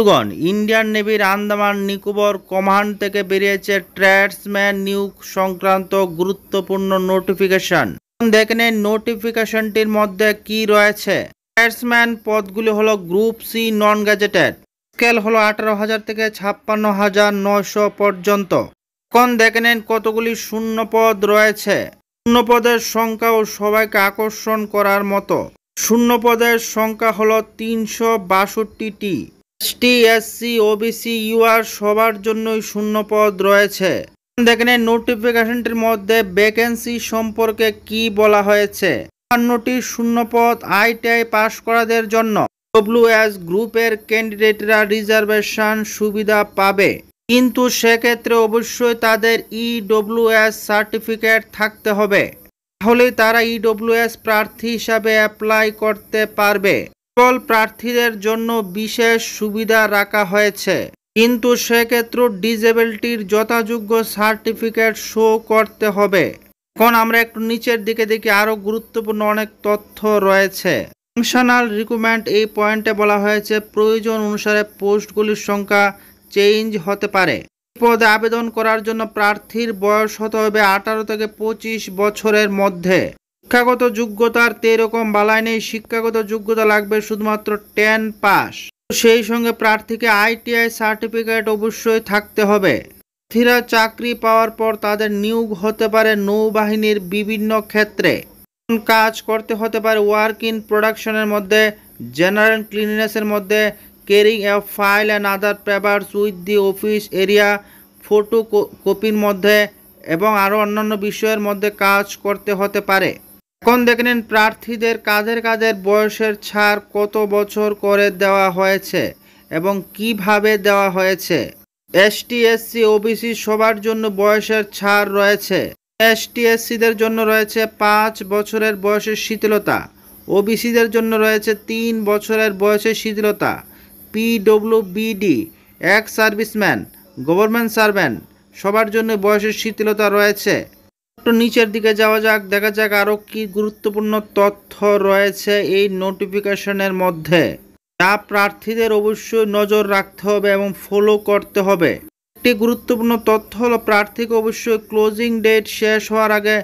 বন্ধুগণ ইন্ডিয়ান নেভির আন্দামান নিকোবর কমান্ড থেকে বেরিয়েছে ট্র্যাটসম্যান নিয়োগ সংক্রান্ত গুরুত্বপূর্ণ নোটিফিকেশন দেখে নেন নোটিফিকেশনটির মধ্যে কি রয়েছে ট্র্যাটসম্যান পদগুলি হলো group C non gazetted scale হলো আঠারো হাজার থেকে ছাপ্পান্ন হাজার নশো পর্যন্ত এখন দেখে নেন কতগুলি শূন্য পদ রয়েছে শূন্য পদের সংখ্যাও সবাইকে আকর্ষণ করার মতো শূন্য পদের সংখ্যা হলো তিনশো বাষট্টিটি এসটি এসসি ওবিসি ইউআর সবার জন্যই শূন্যপদ রয়েছে দেখেন নোটিফিকেশনটির মধ্যে ভ্যাকেন্সি সম্পর্কে কি বলা হয়েছে শূন্য শূন্যপদ আইটিআই পাশ করাদের জন্য এস গ্রুপের ক্যান্ডিডেটরা রিজার্ভেশন সুবিধা পাবে কিন্তু সেক্ষেত্রে অবশ্যই তাদের এস সার্টিফিকেট থাকতে হবে তাহলে তারা ইডব্লিউএস প্রার্থী হিসাবে অ্যাপ্লাই করতে পারবে সকল প্রার্থীদের জন্য বিশেষ সুবিধা রাখা হয়েছে কিন্তু সেক্ষেত্রে ডিজেবিলিটির যথাযোগ্য সার্টিফিকেট শো করতে হবে এখন আমরা একটু নিচের দিকে দেখি আরও গুরুত্বপূর্ণ অনেক তথ্য রয়েছে ফাংশনাল রিকুয়ারমেন্ট এই পয়েন্টে বলা হয়েছে প্রয়োজন অনুসারে পোস্টগুলির সংখ্যা চেঞ্জ হতে পারে পদে আবেদন করার জন্য প্রার্থীর বয়স হতে হবে আঠারো থেকে পঁচিশ বছরের মধ্যে শিক্ষাগত যোগ্যতার তে এরকম বালাই নেই শিক্ষাগত যোগ্যতা লাগবে শুধুমাত্র টেন পাস সেই সঙ্গে প্রার্থীকে আইটিআই সার্টিফিকেট অবশ্যই থাকতে হবে প্রার্থীরা চাকরি পাওয়ার পর তাদের নিয়োগ হতে পারে নৌবাহিনীর বিভিন্ন ক্ষেত্রে কাজ করতে হতে পারে ওয়ার্ক ইন প্রোডাকশনের মধ্যে জেনারেল ক্লিনিনেসের মধ্যে carrying a file and other papers with the office area photo কপির মধ্যে এবং আরও অন্যান্য বিষয়ের মধ্যে কাজ করতে হতে পারে এখন দেখে নিন প্রার্থীদের কাজের কাজের বয়সের ছাড় কত বছর করে দেওয়া হয়েছে এবং কিভাবে দেওয়া হয়েছে এসটি এসসি ওবিসি সবার জন্য বয়সের ছাড় রয়েছে এসটি এসসিদের জন্য রয়েছে পাঁচ বছরের বয়সের শিথিলতা ওবিসিদের জন্য রয়েছে তিন বছরের বয়সের বি ডি এক সার্ভিসম্যান গভর্নমেন্ট সার্ভেন্ট সবার জন্য বয়সের শীতলতা রয়েছে একটু নিচের দিকে যাওয়া যাক দেখা যাক আরও কি গুরুত্বপূর্ণ তথ্য রয়েছে এই নোটিফিকেশনের মধ্যে যা প্রার্থীদের অবশ্যই নজর রাখতে হবে এবং ফলো করতে হবে একটি গুরুত্বপূর্ণ তথ্য হলো প্রার্থীকে অবশ্যই ক্লোজিং ডেট শেষ হওয়ার আগে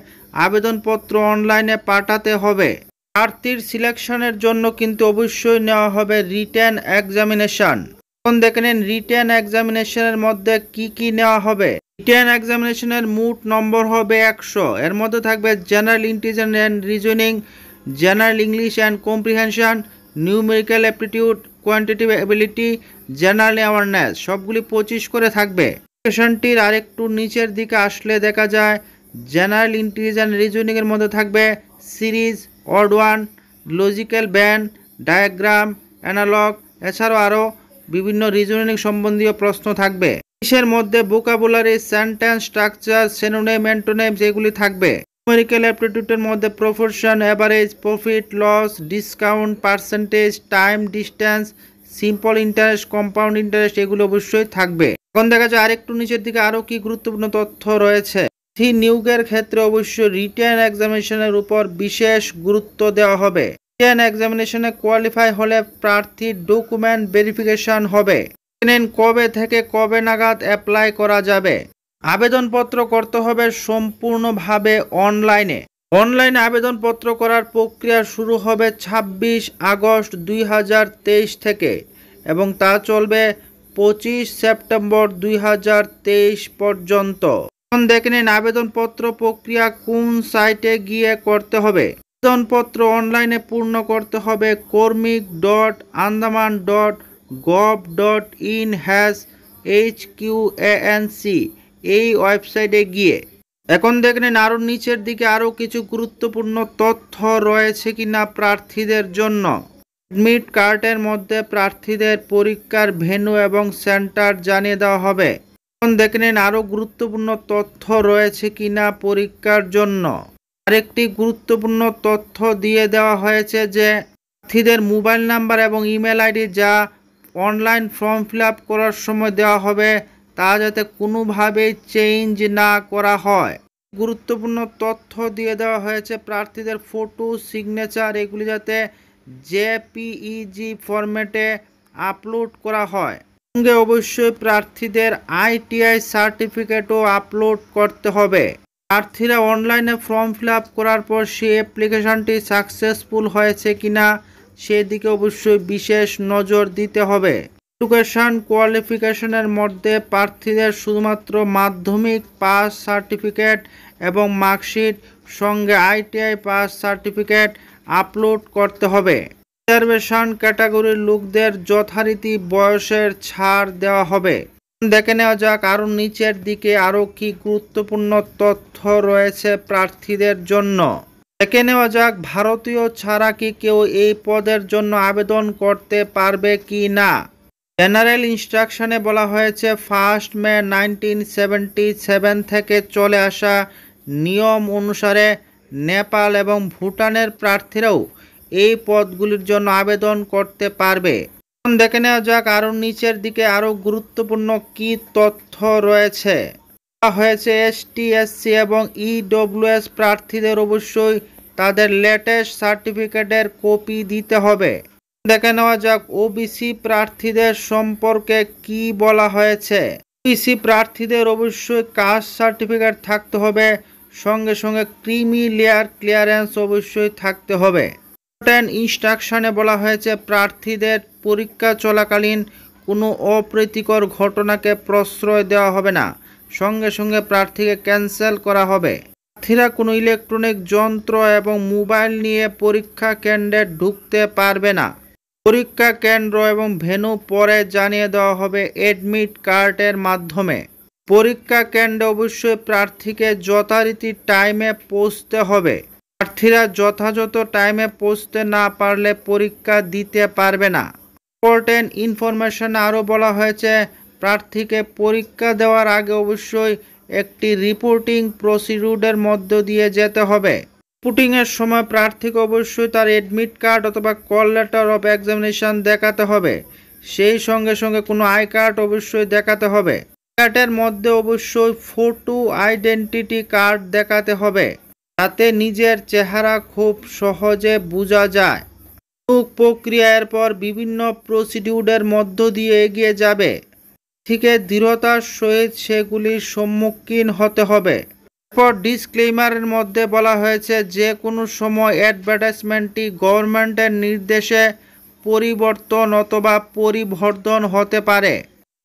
আবেদনপত্র অনলাইনে পাঠাতে হবে প্রার্থীর সিলেকশনের জন্য কিন্তু অবশ্যই নেওয়া হবে রিটার্ন এক্সামিনেশান এখন দেখে নিন রিটার্ন এক্সামিনেশনের মধ্যে কি কি নেওয়া হবে রিটেন এক্সামিনেশনের মোট নম্বর হবে একশো এর মধ্যে থাকবে general intelligence and reasoning general English and comprehension numerical aptitude quantitative ability general awareness সবগুলি পঁচিশ করে থাকবে সেশনটির আরেকটু নিচের দিকে আসলে দেখা যায় জেনারেল ইন্টেলিজেন্স রিজনিংয়ের মধ্যে থাকবে series odd one logical Venn diagram analog এছাড়াও আরও বিভিন্ন রিজনিং সম্বন্ধীয় প্রশ্ন থাকবে ইংলিশের মধ্যে vocabulary sentence structure synonym antonym যেগুলি থাকবে নিউমেরিক্যাল অ্যাপটিটিউডের মধ্যে proportion average profit loss discount percentage time distance simple interest compound interest এগুলো অবশ্যই থাকবে এখন দেখা যায় আরেকটু নিচের দিকে আরও কি গুরুত্বপূর্ণ তথ্য রয়েছে থি নিয়োগের ক্ষেত্রে অবশ্যই রিটার্ন এক্সামিনেশনের উপর বিশেষ গুরুত্ব দেওয়া হবে রিটার্ন এক্সামিনেশনে কোয়ালিফাই হলে প্রার্থীর ডকুমেন্ট ভেরিফিকেশন হবে জেনেন কবে থেকে কবে নাগাদ অ্যাপ্লাই করা যাবে আবেদনপত্র করতে হবে সম্পূর্ণভাবে অনলাইনে অনলাইনে আবেদনপত্র করার প্রক্রিয়া শুরু হবে ২৬ আগস্ট দুই থেকে এবং তা চলবে পঁচিশ সেপ্টেম্বর দুই পর্যন্ত এখন দেখে নিন আবেদনপত্র প্রক্রিয়া কোন সাইটে গিয়ে করতে হবে আবেদনপত্র অনলাইনে পূর্ণ করতে হবে কর্মিক dot Andaman dot gov.in in HQANC H Q C এই ওয়েবসাইটে গিয়ে এখন দেখলেন আরো নিচের দিকে আরও কিছু গুরুত্বপূর্ণ তথ্য রয়েছে কিনা প্রার্থীদের জন্য অ্যাডমিট কার্ডের মধ্যে প্রার্থীদের পরীক্ষার ভেনু এবং সেন্টার জানিয়ে দেওয়া হবে এখন দেখে আরো আরও গুরুত্বপূর্ণ তথ্য রয়েছে কিনা পরীক্ষার জন্য আরেকটি গুরুত্বপূর্ণ তথ্য দিয়ে দেওয়া হয়েছে যে প্রার্থীদের মোবাইল নাম্বার এবং ইমেল আইডি যা অনলাইন ফর্ম ফিল করার সময় দেওয়া হবে তা যাতে কোনোভাবেই চেঞ্জ না করা হয় গুরুত্বপূর্ণ তথ্য দিয়ে দেওয়া হয়েছে প্রার্থীদের ফটো সিগনেচার এগুলি যাতে জেপিইজি ফরম্যাটে আপলোড করা হয় সঙ্গে অবশ্যই প্রার্থীদের আইটিআই সার্টিফিকেটও আপলোড করতে হবে প্রার্থীরা অনলাইনে ফর্ম ফিল করার পর সেই অ্যাপ্লিকেশনটি সাকসেসফুল হয়েছে কিনা সেদিকে অবশ্যই বিশেষ নজর দিতে হবে এডুকেশন কোয়ালিফিকেশনের মধ্যে প্রার্থীদের শুধুমাত্র মাধ্যমিক পাস সার্টিফিকেট এবং মার্কশিট সঙ্গে আইটিআই পাস সার্টিফিকেট আপলোড করতে হবে রিজার্ভেশন ক্যাটাগরির লোকদের যথারীতি বয়সের ছাড় দেওয়া হবে দেখে নেওয়া যাক আরও নিচের দিকে আরও কি গুরুত্বপূর্ণ তথ্য রয়েছে প্রার্থীদের জন্য দেখে নেওয়া যাক ভারতীয় ছাড়া কি কেউ এই পদের জন্য আবেদন করতে পারবে কি না জেনারেল ইনস্ট্রাকশনে বলা হয়েছে first May nineteen seventy seven থেকে চলে আসা নিয়ম অনুসারে নেপাল এবং ভুটানের প্রার্থীরাও এই পদগুলির জন্য আবেদন করতে পারবে দেখে নেওয়া যাক আরও নিচের দিকে আরও গুরুত্বপূর্ণ কি তথ্য রয়েছে হয়েছে এসটিএসসি এবং ইডব্লিউএস প্রার্থীদের অবশ্যই তাদের লেটেস্ট সার্টিফিকেটের কপি দিতে হবে দেখে নেওয়া যাক ওবিসি প্রার্থীদের সম্পর্কে কি বলা হয়েছে ওবিসি প্রার্থীদের অবশ্যই কাস্ট সার্টিফিকেট থাকতে হবে সঙ্গে সঙ্গে ক্রিমি লেয়ার ক্লিয়ারেন্স অবশ্যই থাকতে হবে ইম্পর্ট্যান্ট ইনস্ট্রাকশনে বলা হয়েছে প্রার্থীদের পরীক্ষা চলাকালীন কোনো অপ্রীতিকর ঘটনাকে প্রশ্রয় দেওয়া হবে না সঙ্গে সঙ্গে প্রার্থীকে ক্যান্সেল করা হবে প্রার্থীরা কোনো ইলেকট্রনিক যন্ত্র এবং মোবাইল নিয়ে পরীক্ষা কেন্দ্রে ঢুকতে পারবে না পরীক্ষা কেন্দ্র এবং ভেনু পরে জানিয়ে দেওয়া হবে এডমিট কার্ডের মাধ্যমে পরীক্ষা কেন্দ্রে অবশ্যই প্রার্থীকে যথারীতি টাইমে পৌঁছতে হবে প্রার্থীরা যথাযথ টাইমে পৌঁছতে না পারলে পরীক্ষা দিতে পারবে না ইম্পর্টেন্ট ইনফরমেশন আরও বলা হয়েছে প্রার্থীকে পরীক্ষা দেওয়ার আগে অবশ্যই একটি রিপোর্টিং প্রসিডিউরের মধ্য দিয়ে যেতে হবে রিপোর্টিংয়ের সময় প্রার্থীকে অবশ্যই তার এডমিট কার্ড অথবা কল লেটার অফ এক্সামিনেশন দেখাতে হবে সেই সঙ্গে সঙ্গে কোনো আই কার্ড অবশ্যই দেখাতে হবে কার্ডের মধ্যে অবশ্যই ফটো আইডেন্টিটি কার্ড দেখাতে হবে তাতে নিজের চেহারা খুব সহজে বোঝা যায় প্রক্রিয়ার পর বিভিন্ন প্রসিডিউরের মধ্য দিয়ে এগিয়ে যাবে থেকে দৃঢ়তার সহিত সেগুলির সম্মুখীন হতে হবে এরপর ডিসক্লেইমারের মধ্যে বলা হয়েছে যে কোনো সময় অ্যাডভার্টাইজমেন্টটি গভর্নমেন্টের নির্দেশে পরিবর্তন অথবা পরিবর্ধন হতে পারে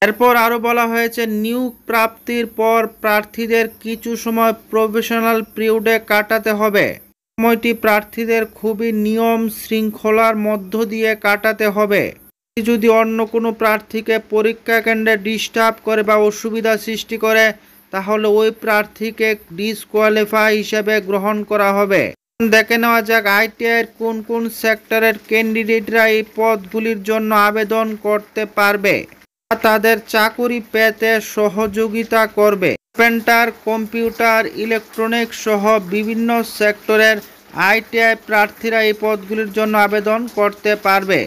এরপর আরও বলা হয়েছে নিয়োগ প্রাপ্তির পর প্রার্থীদের কিছু সময় প্রফেশনাল পিরিয়ডে কাটাতে হবে সময়টি প্রার্থীদের খুবই নিয়ম শৃঙ্খলার মধ্য দিয়ে কাটাতে হবে যদি অন্য কোনো প্রার্থীকে পরীক্ষা কেন্দ্রে ডিস্টার্ব করে বা অসুবিধা সৃষ্টি করে তাহলে ওই প্রার্থীকে ডিসকোয়ালিফাই হিসেবে গ্রহণ করা হবে দেখে নেওয়া যাক আইটিআইয়ের কোন কোন সেক্টরের ক্যান্ডিডেটরা এই পদগুলির জন্য আবেদন করতে পারবে তাদের চাকুরি পেতে সহযোগিতা করবে পেন্টার কম্পিউটার ইলেকট্রনিক্স সহ বিভিন্ন সেক্টরের আইটিআই প্রার্থীরা এই পদগুলির জন্য আবেদন করতে পারবে